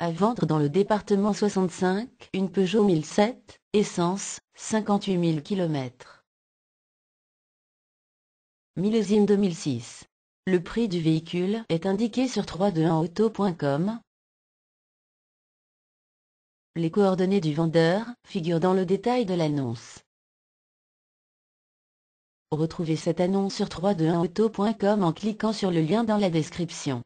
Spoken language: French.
à vendre dans le département 65, une Peugeot 1007, essence, 58 000 km. Millésime 2006. Le prix du véhicule est indiqué sur 321auto.com. Les coordonnées du vendeur figurent dans le détail de l'annonce. Retrouvez cette annonce sur 321auto.com en cliquant sur le lien dans la description.